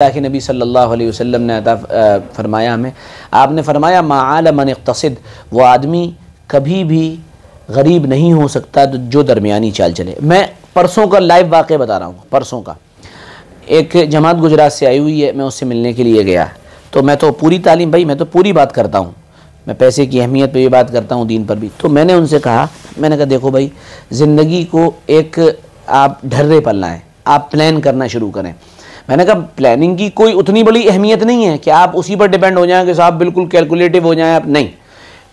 अल्लाह के नबी सल्लल्लाहु अलैहि वसल्लम ने अदा फरमाया हमें आपने फरमाया माल मन वो आदमी कभी भी गरीब नहीं हो सकता जो दरमियानी चाल चले मैं परसों का लाइव वाक़ बता रहा हूँ परसों का एक जमात गुजरात से आई हुई है मैं उससे मिलने के लिए गया तो मैं तो पूरी तालीम भाई मैं तो पूरी बात करता हूँ मैं पैसे की अहमियत पर भी बात करता हूँ दीन पर भी तो मैंने उनसे कहा मैंने कहा देखो भाई ज़िंदगी को एक आप ढर्रे पर लाएँ आप प्लान करना शुरू करें मैंने कहा प्लानिंग की कोई उतनी बड़ी अहमियत नहीं है कि आप उसी पर डिपेंड हो जाएं कि साहब बिल्कुल कैलकुलेटिव हो जाएं आप नहीं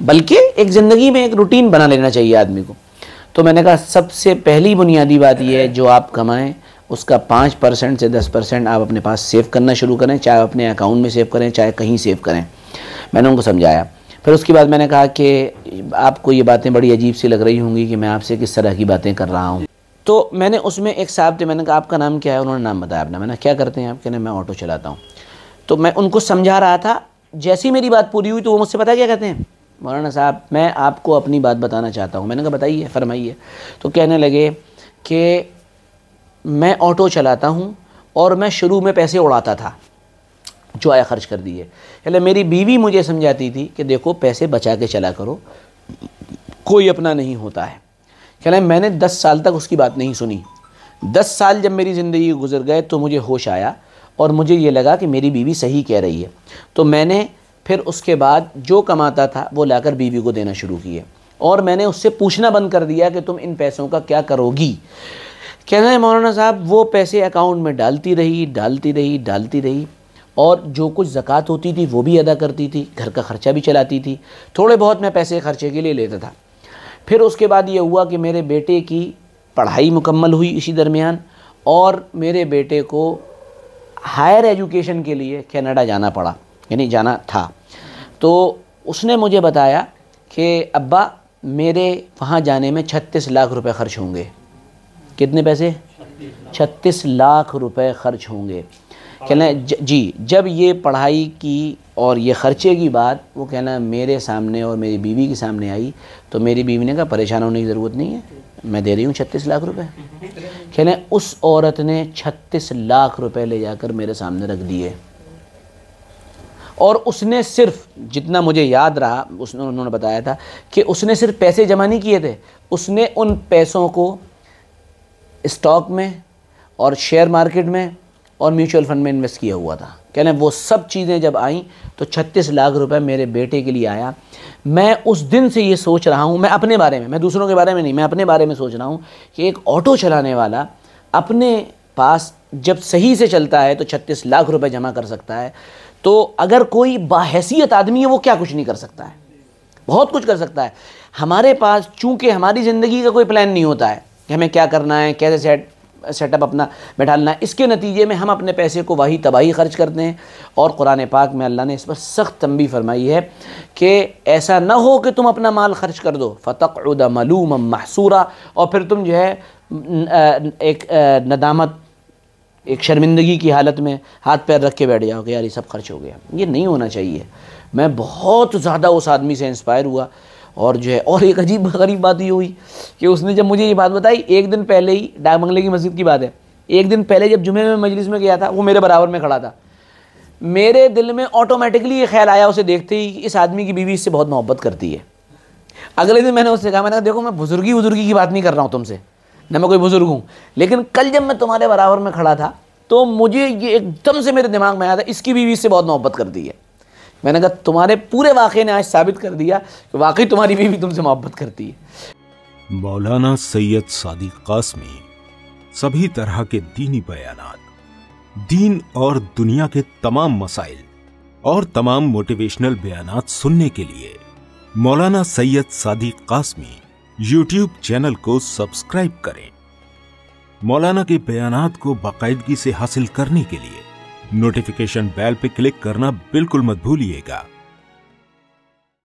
बल्कि एक ज़िंदगी में एक रूटीन बना लेना चाहिए आदमी को तो मैंने कहा सबसे पहली बुनियादी बात यह है जो आप कमाएं उसका पाँच परसेंट से दस परसेंट आप अपने पास सेव करना शुरू करें चाहे अपने अकाउंट में सेव करें चाहे कहीं सेव करें मैंने उनको समझाया फिर उसके बाद मैंने कहा कि आपको ये बातें बड़ी अजीब सी लग रही होंगी कि मैं आपसे किस तरह की बातें कर रहा हूँ तो मैंने उसमें एक साहब थे मैंने कहा आपका नाम क्या है उन्होंने नाम बताया अपना मैंने क्या करते हैं आप कहने मैं ऑटो चलाता हूँ तो मैं उनको समझा रहा था जैसी मेरी बात पूरी हुई तो वो मुझसे पता क्या कहते हैं मौलाना साहब मैं आपको अपनी बात बताना चाहता हूँ मैंने कहा बताइए फरमाइए तो कहने लगे कि मैं ऑटो चलाता हूँ और मैं शुरू में पैसे उड़ाता था जो आया ख़र्च कर दिए पहले मेरी बीवी मुझे समझाती थी कि देखो पैसे बचा के चला करो कोई अपना नहीं होता है कह रहे हैं मैंने दस साल तक उसकी बात नहीं सुनी दस साल जब मेरी ज़िंदगी गुजर गए तो मुझे होश आया और मुझे ये लगा कि मेरी बीवी सही कह रही है तो मैंने फिर उसके बाद जो कमाता था वो लाकर बीवी को देना शुरू किया और मैंने उससे पूछना बंद कर दिया कि तुम इन पैसों का क्या करोगी कहना है मौलाना साहब वो पैसे अकाउंट में डालती रही डालती रही डालती रही और जो कुछ ज़क़़त होती थी वो भी अदा करती थी घर का ख़र्चा भी चलाती थी थोड़े बहुत मैं पैसे खर्चे के लिए लेता था फिर उसके बाद ये हुआ कि मेरे बेटे की पढ़ाई मुकम्मल हुई इसी दरमियान और मेरे बेटे को हायर एजुकेशन के लिए कनाडा जाना पड़ा यानी जाना था तो उसने मुझे बताया कि अब्बा मेरे वहाँ जाने में छत्तीस लाख रुपए ख़र्च होंगे कितने पैसे छत्तीस लाख रुपए ख़र्च होंगे कहना जी जब ये पढ़ाई की और ये ख़र्चे की बात वो कहना मेरे सामने और मेरी बीवी के सामने आई तो मेरी बीवी ने कहा परेशान होने की ज़रूरत नहीं है मैं दे रही हूँ छत्तीस लाख रुपए कहने उस औरत ने छत्तीस लाख रुपए ले जाकर मेरे सामने रख दिए और उसने सिर्फ जितना मुझे याद रहा उसने उन्होंने बताया था कि उसने सिर्फ पैसे जमा नहीं किए थे उसने उन पैसों को स्टॉक में और शेयर मार्केट में और म्यूचुअल फ़ंड में इन्वेस्ट किया हुआ था कह लें वो सब चीज़ें जब आईं तो छत्तीस लाख रुपए मेरे बेटे के लिए आया मैं उस दिन से ये सोच रहा हूँ मैं अपने बारे में मैं दूसरों के बारे में नहीं मैं अपने बारे में सोच रहा हूँ कि एक ऑटो चलाने वाला अपने पास जब सही से चलता है तो छत्तीस लाख रुपये जमा कर सकता है तो अगर कोई बाहसीत आदमी है वो क्या कुछ नहीं कर सकता है बहुत कुछ कर सकता है हमारे पास चूँकि हमारी ज़िंदगी का कोई प्लान नहीं होता है कि हमें क्या करना है कैसे सेट सेटअप अपना बैठालना इसके नतीजे में हम अपने पैसे को वही तबाही खर्च करते हैं और कुरान पाक में अल्लाह ने इस पर सख्त तंबी फरमाई है कि ऐसा ना हो कि तुम अपना माल खर्च कर दो फ़तः मलूम महसूरा और फिर तुम जो है एक नदामत एक शर्मिंदगी की हालत में हाथ पैर रख के बैठ जाओगे यार ये सब खर्च हो गया ये नहीं होना चाहिए मैं बहुत ज़्यादा उस आदमी से इंस्पायर हुआ और जो है और एक अजीब गरीब बात ये हुई कि उसने जब मुझे ये बात बताई एक दिन पहले ही डाक बंगले की मस्जिद की बात है एक दिन पहले जब जुमे में मजलिस में गया था वो मेरे बराबर में खड़ा था मेरे दिल में ऑटोमेटिकली ये ख्याल आया उसे देखते ही कि इस आदमी की बीवी इससे बहुत मोहब्बत करती है अगले दिन मैंने उससे कहा मैंने कहा देखो मैं बुज़ुर्गी बुज़ुर्गी की बात नहीं कर रहा हूँ तुमसे ना मैं कोई बुज़ुर्ग हूँ लेकिन कल जब मैं तुम्हारे बराबर में खड़ा था तो मुझे ये एकदम से मेरे दिमाग में आया था इसकी बीवी इससे बहुत मोहब्बत करती है मैंने कहा तुम्हारे पूरे वाक़े ने आज साबित कर दिया कि वाकई तुम्हारी बीवी तुमसे मोहब्बत करती है मौलाना सैयद सादी कासमी सभी तरह के दीनी बयान दीन और दुनिया के तमाम मसाइल और तमाम मोटिवेशनल बयान सुनने के लिए मौलाना सैयद सादी कासमी यूट्यूब चैनल को सब्सक्राइब करें मौलाना के बयान को बाकायदगी से हासिल करने के लिए नोटिफिकेशन बेल पे क्लिक करना बिल्कुल मत भूलिएगा